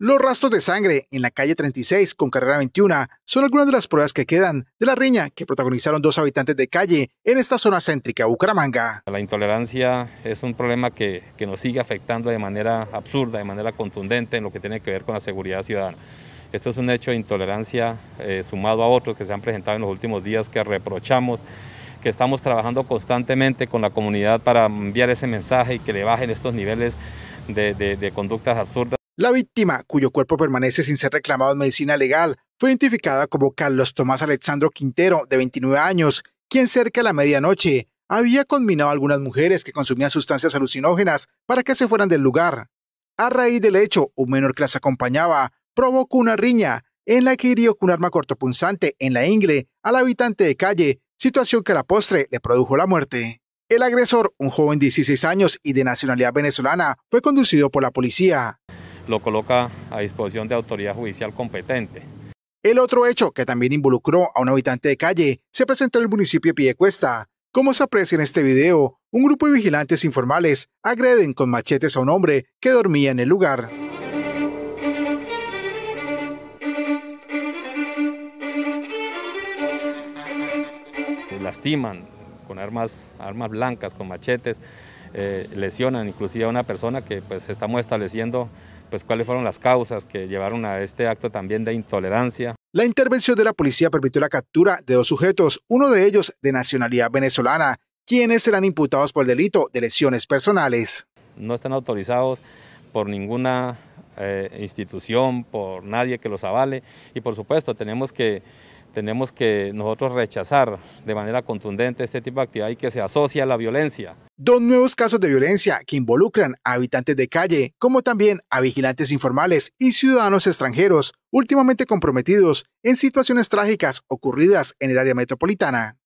Los rastros de sangre en la calle 36 con carrera 21 son algunas de las pruebas que quedan de la riña que protagonizaron dos habitantes de calle en esta zona céntrica Bucaramanga. La intolerancia es un problema que, nos sigue afectando de manera absurda, de manera contundente en lo que tiene que ver con la seguridad ciudadana. Esto es un hecho de intolerancia eh, sumado a otros que se han presentado en los últimos días que reprochamos que estamos trabajando constantemente con la comunidad para enviar ese mensaje y que le bajen estos niveles de conductas absurdas. La víctima, cuyo cuerpo permanece sin ser reclamado en medicina legal, fue identificada como Carlos Tomás Alexandro Quintero, de 29 años, quien cerca de la medianoche había conminado a algunas mujeres que consumían sustancias alucinógenas para que se fueran del lugar. A raíz del hecho, un menor que las acompañaba provocó una riña en la que hirió con un arma cortopunzante en la ingle al habitante de calle, situación que a la postre le produjo la muerte. El agresor, un joven de 16 años y de nacionalidad venezolana, fue conducido por la policía lo coloca a disposición de autoridad judicial competente. El otro hecho, que también involucró a un habitante de calle, se presentó en el municipio de Piedecuesta. Como se aprecia en este video, un grupo de vigilantes informales agreden con machetes a un hombre que dormía en el lugar. Lastiman con armas, armas blancas, con machetes, eh, lesionan inclusive a una persona que pues estamos estableciendo pues cuáles fueron las causas que llevaron a este acto también de intolerancia. La intervención de la policía permitió la captura de dos sujetos, uno de ellos de nacionalidad venezolana, quienes serán imputados por el delito de lesiones personales. No están autorizados por ninguna eh, institución, por nadie que los avale y por supuesto tenemos que tenemos que nosotros rechazar de manera contundente este tipo de actividad y que se asocia a la violencia. Dos nuevos casos de violencia que involucran a habitantes de calle, como también a vigilantes informales y ciudadanos extranjeros, últimamente comprometidos en situaciones trágicas ocurridas en el área metropolitana.